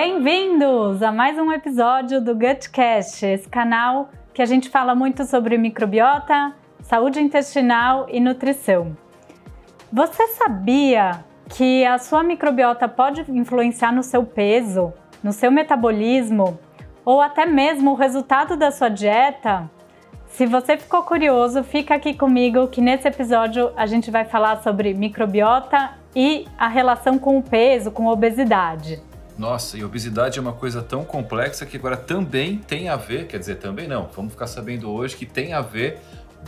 Bem-vindos a mais um episódio do GutCast, esse canal que a gente fala muito sobre microbiota, saúde intestinal e nutrição. Você sabia que a sua microbiota pode influenciar no seu peso, no seu metabolismo ou até mesmo o resultado da sua dieta? Se você ficou curioso, fica aqui comigo que nesse episódio a gente vai falar sobre microbiota e a relação com o peso, com a obesidade. Nossa, e obesidade é uma coisa tão complexa que agora também tem a ver, quer dizer, também não, vamos ficar sabendo hoje que tem a ver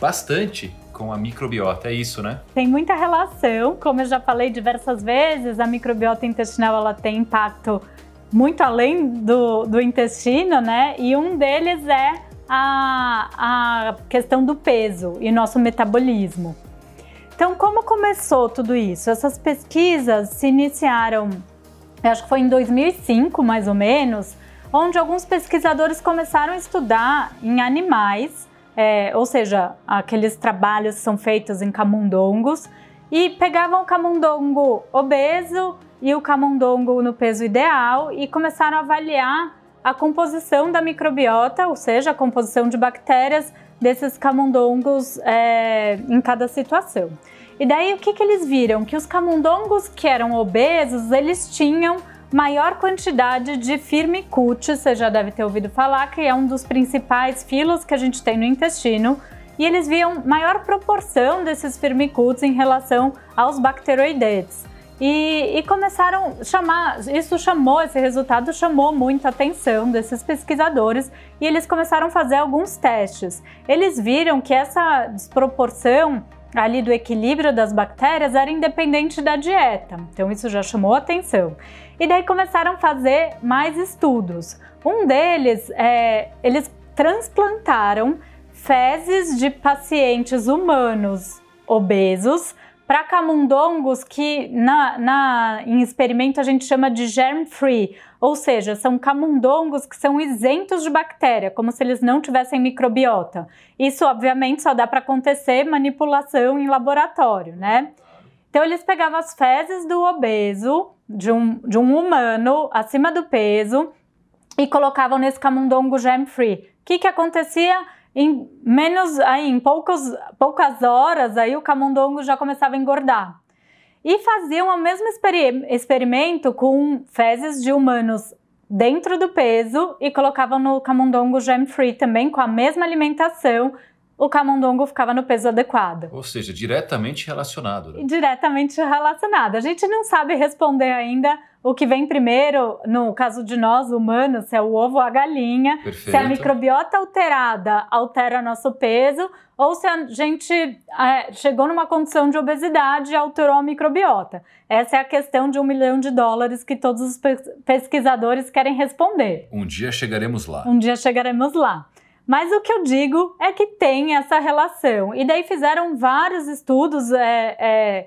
bastante com a microbiota, é isso, né? Tem muita relação, como eu já falei diversas vezes, a microbiota intestinal ela tem impacto muito além do, do intestino, né? E um deles é a, a questão do peso e nosso metabolismo. Então, como começou tudo isso? Essas pesquisas se iniciaram acho que foi em 2005 mais ou menos, onde alguns pesquisadores começaram a estudar em animais, é, ou seja, aqueles trabalhos que são feitos em camundongos, e pegavam o camundongo obeso e o camundongo no peso ideal e começaram a avaliar a composição da microbiota, ou seja, a composição de bactérias desses camundongos é, em cada situação. E daí o que, que eles viram? Que os camundongos que eram obesos, eles tinham maior quantidade de firmicutes, você já deve ter ouvido falar, que é um dos principais filos que a gente tem no intestino, e eles viam maior proporção desses firmicutes em relação aos bacteroidetes. E, e começaram a chamar, isso chamou, esse resultado chamou muito a atenção desses pesquisadores e eles começaram a fazer alguns testes. Eles viram que essa desproporção ali do equilíbrio das bactérias era independente da dieta, então isso já chamou atenção. E daí começaram a fazer mais estudos. Um deles, é, eles transplantaram fezes de pacientes humanos obesos para camundongos que na, na, em experimento a gente chama de germ-free, ou seja, são camundongos que são isentos de bactéria, como se eles não tivessem microbiota. Isso, obviamente, só dá para acontecer manipulação em laboratório, né? Então, eles pegavam as fezes do obeso, de um, de um humano acima do peso, e colocavam nesse camundongo germ-free. O que, que acontecia? Em menos aí, em poucos, poucas horas aí o camundongo já começava a engordar. E faziam o mesmo exper experimento com fezes de humanos dentro do peso e colocavam no camundongo gem free também com a mesma alimentação, o camundongo ficava no peso adequado. Ou seja, diretamente relacionado. Né? Diretamente relacionado. A gente não sabe responder ainda o que vem primeiro, no caso de nós humanos, se é o ovo ou a galinha, Perfeito. se a microbiota alterada altera nosso peso, ou se a gente é, chegou numa condição de obesidade e alterou a microbiota. Essa é a questão de um milhão de dólares que todos os pesquisadores querem responder. Um dia chegaremos lá. Um dia chegaremos lá. Mas o que eu digo é que tem essa relação. E daí fizeram vários estudos. É, é,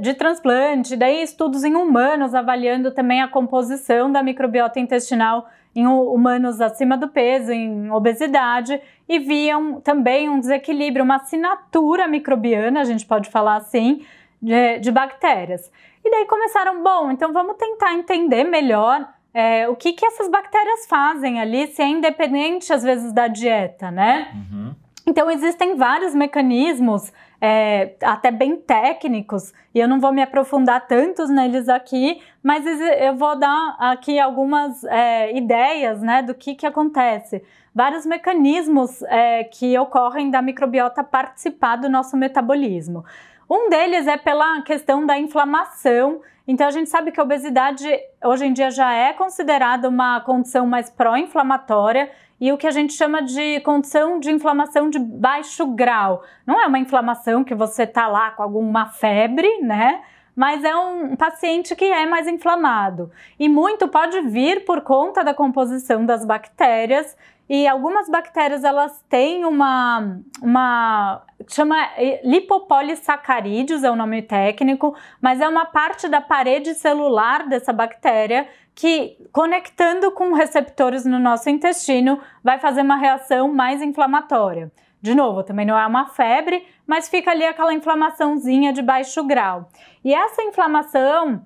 de transplante, daí estudos em humanos avaliando também a composição da microbiota intestinal em humanos acima do peso, em obesidade, e viam também um desequilíbrio, uma assinatura microbiana, a gente pode falar assim, de, de bactérias. E daí começaram, bom, então vamos tentar entender melhor é, o que, que essas bactérias fazem ali, se é independente às vezes da dieta, né? Uhum. Então, existem vários mecanismos, é, até bem técnicos, e eu não vou me aprofundar tantos neles aqui, mas eu vou dar aqui algumas é, ideias né, do que, que acontece. Vários mecanismos é, que ocorrem da microbiota participar do nosso metabolismo. Um deles é pela questão da inflamação. Então, a gente sabe que a obesidade hoje em dia já é considerada uma condição mais pró-inflamatória e o que a gente chama de condição de inflamação de baixo grau. Não é uma inflamação que você está lá com alguma febre, né? Mas é um paciente que é mais inflamado. E muito pode vir por conta da composição das bactérias. E algumas bactérias elas têm uma, uma chama eh, lipopolissacarídeos, é o nome técnico, mas é uma parte da parede celular dessa bactéria que conectando com receptores no nosso intestino vai fazer uma reação mais inflamatória. De novo, também não é uma febre, mas fica ali aquela inflamaçãozinha de baixo grau. E essa inflamação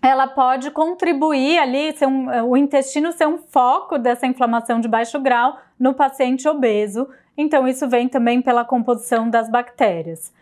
ela pode contribuir ali, um, o intestino ser um foco dessa inflamação de baixo grau no paciente obeso. Então, isso vem também pela composição das bactérias.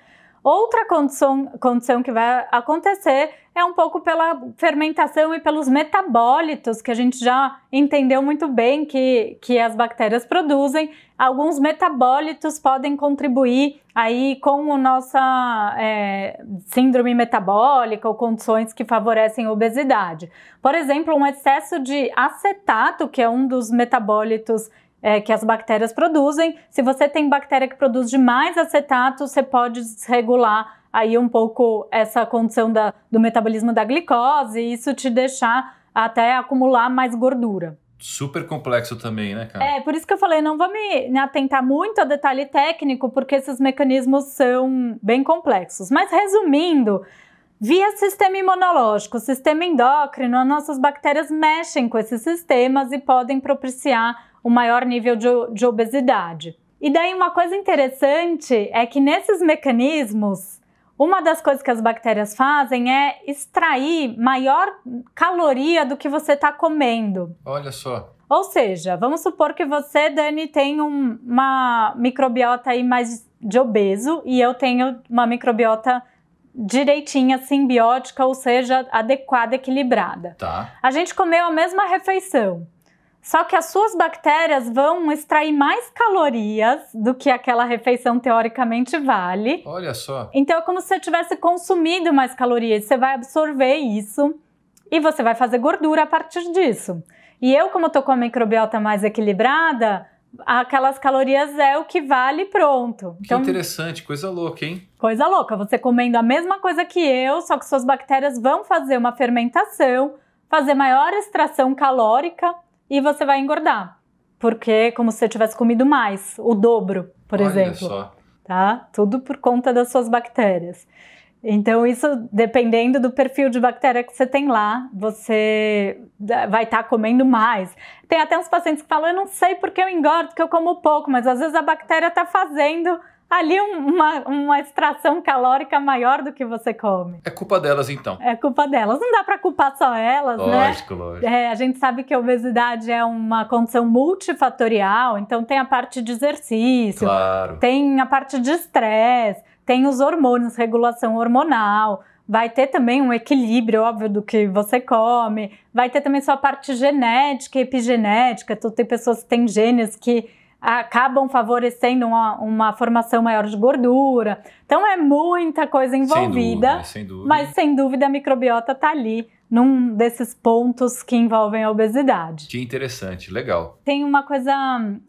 Outra condição, condição que vai acontecer é um pouco pela fermentação e pelos metabólitos, que a gente já entendeu muito bem que, que as bactérias produzem. Alguns metabólitos podem contribuir aí com a nossa é, síndrome metabólica ou condições que favorecem obesidade. Por exemplo, um excesso de acetato, que é um dos metabólitos é, que as bactérias produzem. Se você tem bactéria que produz demais acetato, você pode desregular aí um pouco essa condição da, do metabolismo da glicose e isso te deixar até acumular mais gordura. Super complexo também, né, cara? É, por isso que eu falei, não vou me atentar muito a detalhe técnico, porque esses mecanismos são bem complexos. Mas resumindo, via sistema imunológico, sistema endócrino, as nossas bactérias mexem com esses sistemas e podem propiciar o maior nível de, de obesidade. E daí uma coisa interessante é que nesses mecanismos, uma das coisas que as bactérias fazem é extrair maior caloria do que você está comendo. Olha só. Ou seja, vamos supor que você, Dani, tem um, uma microbiota aí mais de obeso e eu tenho uma microbiota direitinha, simbiótica, ou seja, adequada, equilibrada. Tá. A gente comeu a mesma refeição. Só que as suas bactérias vão extrair mais calorias do que aquela refeição teoricamente vale. Olha só. Então é como se você tivesse consumido mais calorias. Você vai absorver isso e você vai fazer gordura a partir disso. E eu, como estou com a microbiota mais equilibrada, aquelas calorias é o que vale pronto. Então, que interessante, coisa louca, hein? Coisa louca. Você comendo a mesma coisa que eu, só que suas bactérias vão fazer uma fermentação, fazer maior extração calórica e você vai engordar. Porque é como se você tivesse comido mais, o dobro, por Olha exemplo. Só. Tá? Tudo por conta das suas bactérias. Então, isso dependendo do perfil de bactéria que você tem lá, você eh, vai estar tá comendo mais. Tem até uns pacientes que falam: Eu não sei porque eu engordo, que eu como pouco, mas às vezes a bactéria está fazendo ali uma, uma extração calórica maior do que você come. É culpa delas, então. É culpa delas. Não dá para culpar só elas, lógico, né? Lógico, lógico. É, a gente sabe que a obesidade é uma condição multifatorial, então tem a parte de exercício, claro. tem a parte de estresse, tem os hormônios, regulação hormonal. Vai ter também um equilíbrio, óbvio, do que você come. Vai ter também sua parte genética, epigenética. Então, tem pessoas que têm genes que acabam favorecendo uma, uma, formação maior de gordura. Então é muita coisa envolvida. Sem dúvida, é, sem dúvida. Mas sem dúvida a microbiota está ali num desses pontos que envolvem a obesidade. Que interessante, legal. Tem uma coisa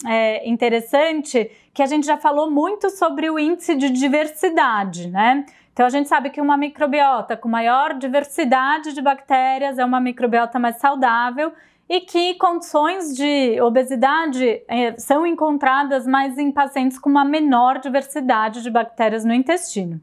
é, interessante que a gente já falou muito sobre o índice de diversidade, né? Então a gente sabe que uma microbiota com maior diversidade de bactérias é uma microbiota mais saudável e que condições de obesidade eh, são encontradas mais em pacientes com uma menor diversidade de bactérias no intestino.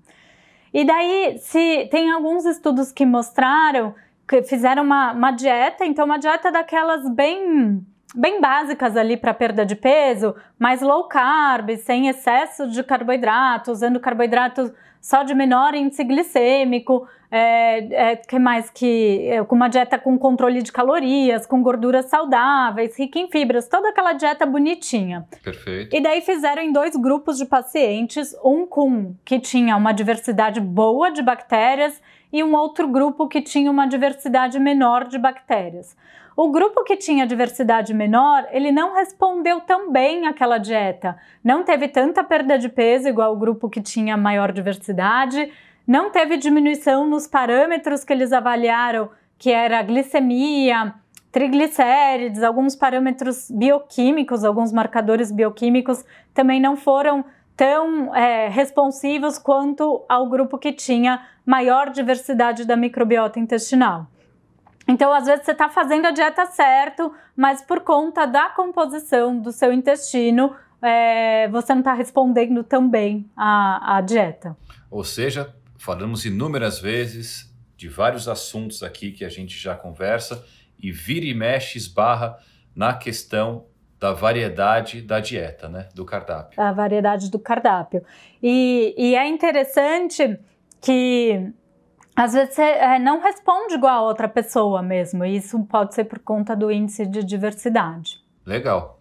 E daí, se tem alguns estudos que mostraram que fizeram uma, uma dieta, então uma dieta daquelas bem bem básicas ali para perda de peso, mas low carb, sem excesso de carboidrato, usando carboidrato só de menor índice glicêmico, é, é, que mais que é, com uma dieta com controle de calorias, com gorduras saudáveis, rica em fibras, toda aquela dieta bonitinha. Perfeito. E daí fizeram em dois grupos de pacientes, um com que tinha uma diversidade boa de bactérias e um outro grupo que tinha uma diversidade menor de bactérias. O grupo que tinha diversidade menor, ele não respondeu tão bem àquela dieta, não teve tanta perda de peso igual o grupo que tinha maior diversidade, não teve diminuição nos parâmetros que eles avaliaram, que era glicemia, triglicérides, alguns parâmetros bioquímicos, alguns marcadores bioquímicos também não foram tão é, responsivos quanto ao grupo que tinha maior diversidade da microbiota intestinal. Então, às vezes, você está fazendo a dieta certo, mas por conta da composição do seu intestino, é, você não está respondendo tão bem à dieta. Ou seja, falamos inúmeras vezes de vários assuntos aqui que a gente já conversa e vira e mexe, esbarra na questão da variedade da dieta, né? Do cardápio. A variedade do cardápio. E, e é interessante que às vezes você é, não responde igual a outra pessoa mesmo, e isso pode ser por conta do índice de diversidade. Legal.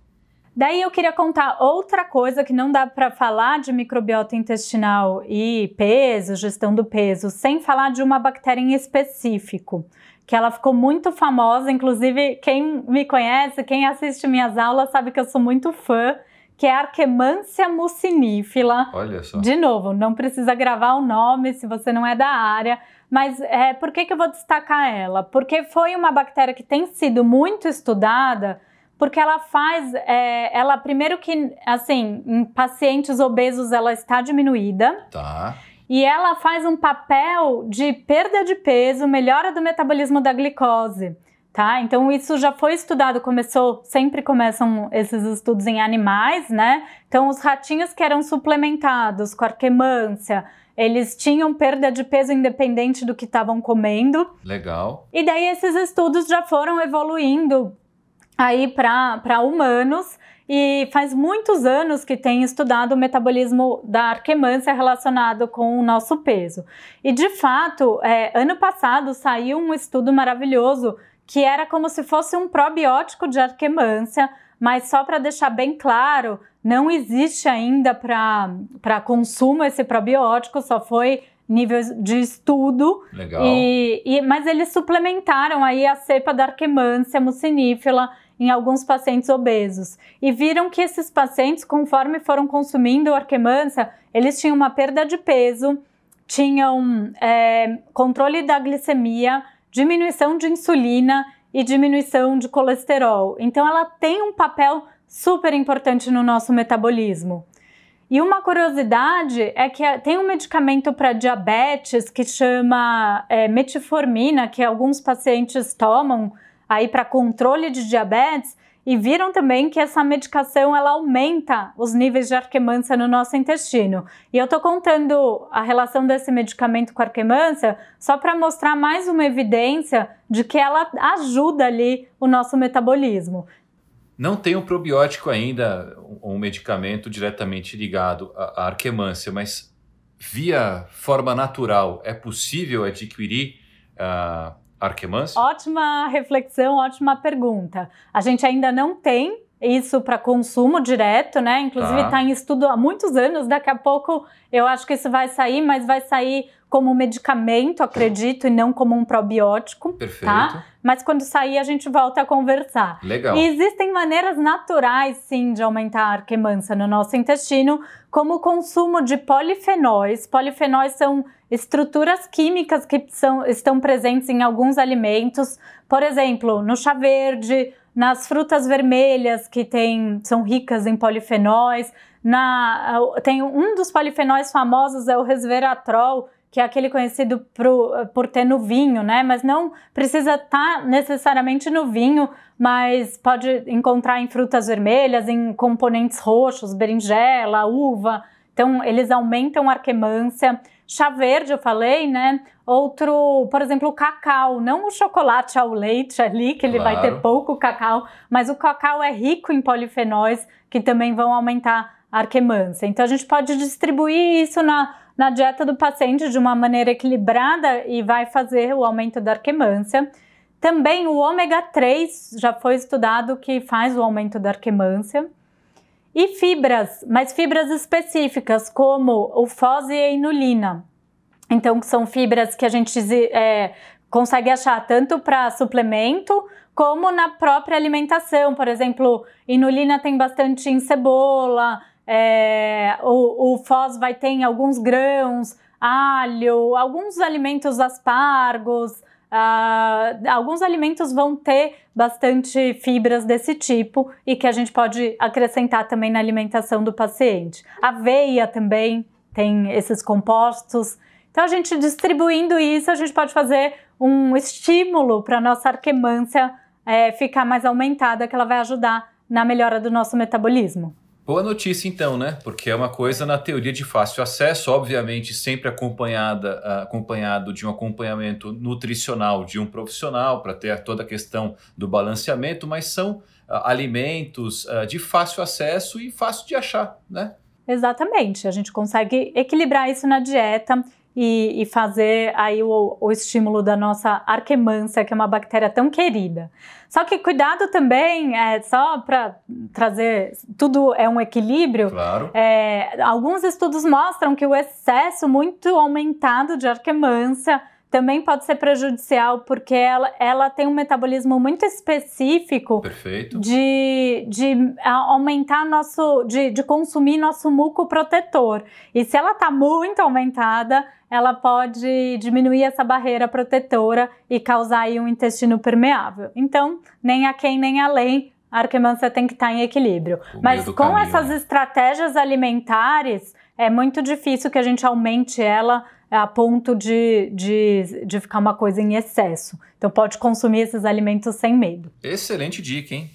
Daí eu queria contar outra coisa que não dá para falar de microbiota intestinal e peso, gestão do peso, sem falar de uma bactéria em específico, que ela ficou muito famosa, inclusive quem me conhece, quem assiste minhas aulas sabe que eu sou muito fã que é a Arquemansia mucinífila. Olha só. De novo, não precisa gravar o nome se você não é da área, mas é, por que, que eu vou destacar ela? Porque foi uma bactéria que tem sido muito estudada, porque ela faz, é, ela primeiro que, assim, em pacientes obesos ela está diminuída. Tá. E ela faz um papel de perda de peso, melhora do metabolismo da glicose tá? Então isso já foi estudado, começou, sempre começam esses estudos em animais, né? Então os ratinhos que eram suplementados com arquemância, eles tinham perda de peso independente do que estavam comendo. Legal. E daí esses estudos já foram evoluindo aí para humanos e faz muitos anos que tem estudado o metabolismo da arquemância relacionado com o nosso peso. E de fato, é, ano passado saiu um estudo maravilhoso que era como se fosse um probiótico de arquemância, mas só para deixar bem claro, não existe ainda para consumo esse probiótico, só foi nível de estudo. Legal. E, e, mas eles suplementaram aí a cepa da arquemância mucinífila em alguns pacientes obesos e viram que esses pacientes, conforme foram consumindo arquemância, eles tinham uma perda de peso, tinham é, controle da glicemia diminuição de insulina e diminuição de colesterol. Então, ela tem um papel super importante no nosso metabolismo. E uma curiosidade é que tem um medicamento para diabetes que chama é, metformina, que alguns pacientes tomam aí para controle de diabetes, e viram também que essa medicação ela aumenta os níveis de arquemância no nosso intestino. E eu estou contando a relação desse medicamento com a arquemância só para mostrar mais uma evidência de que ela ajuda ali o nosso metabolismo. Não tem um probiótico ainda, um medicamento diretamente ligado à arquemância, mas via forma natural é possível adquirir uh, Arquemance? Ótima reflexão, ótima pergunta. A gente ainda não tem isso para consumo direto, né? Inclusive está tá em estudo há muitos anos. Daqui a pouco eu acho que isso vai sair, mas vai sair como medicamento, acredito, e não como um probiótico. Tá? Perfeito. Tá? Mas quando sair, a gente volta a conversar. Legal. E existem maneiras naturais, sim, de aumentar a arquemança no nosso intestino, como o consumo de polifenóis. Polifenóis são estruturas químicas que são, estão presentes em alguns alimentos, por exemplo, no chá verde nas frutas vermelhas que tem, são ricas em polifenóis. Na, tem um dos polifenóis famosos é o resveratrol, que é aquele conhecido por, por ter no vinho, né? Mas não precisa estar tá necessariamente no vinho, mas pode encontrar em frutas vermelhas, em componentes roxos, berinjela, uva. Então, eles aumentam a arquemância. Chá verde, eu falei, né? Outro, por exemplo, o cacau, não o chocolate ao leite ali, que ele claro. vai ter pouco cacau, mas o cacau é rico em polifenóis que também vão aumentar a arquemância. Então a gente pode distribuir isso na, na dieta do paciente de uma maneira equilibrada e vai fazer o aumento da arquemância. Também o ômega 3 já foi estudado que faz o aumento da arquemância. E fibras, mas fibras específicas, como o fósforo e a inulina. Então, são fibras que a gente é, consegue achar tanto para suplemento como na própria alimentação. Por exemplo, inulina tem bastante em cebola, é, o, o fós vai ter em alguns grãos, alho, alguns alimentos aspargos, Uh, alguns alimentos vão ter bastante fibras desse tipo e que a gente pode acrescentar também na alimentação do paciente. Aveia também tem esses compostos. Então, a gente distribuindo isso, a gente pode fazer um estímulo para a nossa arquemância é, ficar mais aumentada, que ela vai ajudar na melhora do nosso metabolismo. Boa notícia então, né? Porque é uma coisa na teoria de fácil acesso, obviamente sempre acompanhada, ah, acompanhado de um acompanhamento nutricional de um profissional para ter toda a questão do balanceamento, mas são ah, alimentos ah, de fácil acesso e fácil de achar, né? Exatamente, a gente consegue equilibrar isso na dieta e, e fazer aí o, o estímulo da nossa arquemância, que é uma bactéria tão querida. Só que cuidado também, é, só para trazer, tudo é um equilíbrio. Claro. É, alguns estudos mostram que o excesso muito aumentado de arquemância também pode ser prejudicial porque ela, ela tem um metabolismo muito específico Perfeito. de, de aumentar nosso, de, de consumir nosso muco protetor. E se ela está muito aumentada, ela pode diminuir essa barreira protetora e causar aí um intestino permeável. Então, nem a quem nem além, a arquimância tem que estar tá em equilíbrio. O Mas com caminho, essas né? estratégias alimentares, é muito difícil que a gente aumente ela a ponto de, de, de ficar uma coisa em excesso. Então pode consumir esses alimentos sem medo. Excelente dica, hein?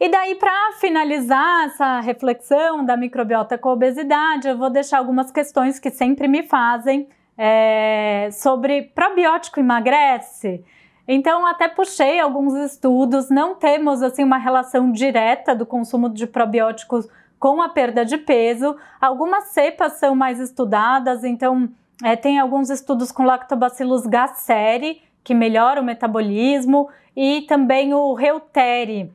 E daí, para finalizar essa reflexão da microbiota com obesidade, eu vou deixar algumas questões que sempre me fazem é, sobre probiótico emagrece. Então, até puxei alguns estudos. Não temos assim uma relação direta do consumo de probióticos com a perda de peso. Algumas cepas são mais estudadas, então é, tem alguns estudos com lactobacillus gasseri, que melhora o metabolismo, e também o reuteri.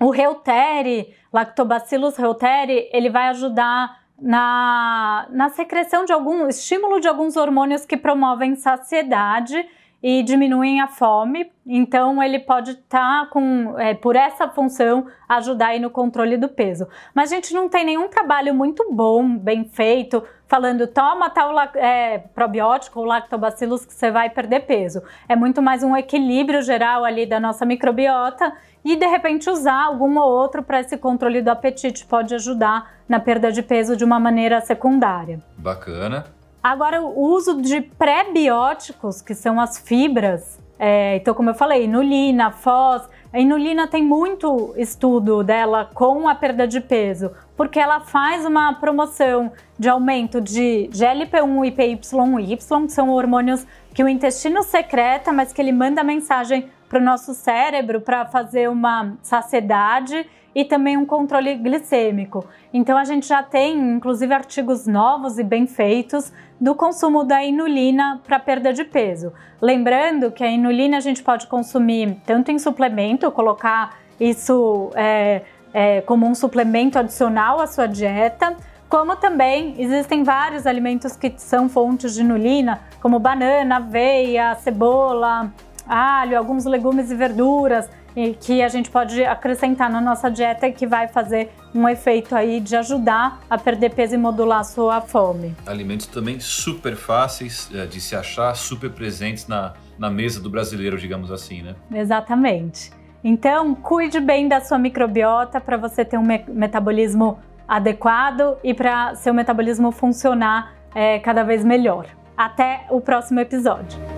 O reuteri, lactobacillus reuteri, ele vai ajudar na, na secreção de algum estímulo de alguns hormônios que promovem saciedade e diminuem a fome. Então, ele pode estar tá com, é, por essa função, ajudar aí no controle do peso. Mas a gente não tem nenhum trabalho muito bom, bem feito, falando toma tal é, probiótico ou lactobacillus que você vai perder peso. É muito mais um equilíbrio geral ali da nossa microbiota e de repente usar algum ou outro para esse controle do apetite pode ajudar na perda de peso de uma maneira secundária. Bacana. Agora, o uso de pré-bióticos, que são as fibras, é, então, como eu falei, inulina, fós, a inulina tem muito estudo dela com a perda de peso, porque ela faz uma promoção de aumento de GLP-1 e PYY, 1 que são hormônios que o intestino secreta, mas que ele manda mensagem para o nosso cérebro para fazer uma saciedade e também um controle glicêmico. Então a gente já tem, inclusive, artigos novos e bem feitos do consumo da inulina para perda de peso. Lembrando que a inulina a gente pode consumir tanto em suplemento, colocar isso é, é, como um suplemento adicional à sua dieta, como também existem vários alimentos que são fontes de inulina, como banana, aveia, cebola, alho, alguns legumes e verduras e que a gente pode acrescentar na nossa dieta e que vai fazer um efeito aí de ajudar a perder peso e modular a sua fome. Alimentos também super fáceis eh, de se achar, super presentes na, na mesa do brasileiro, digamos assim, né? Exatamente. Então, cuide bem da sua microbiota para você ter um me metabolismo adequado e para seu metabolismo funcionar é, cada vez melhor. Até o próximo episódio.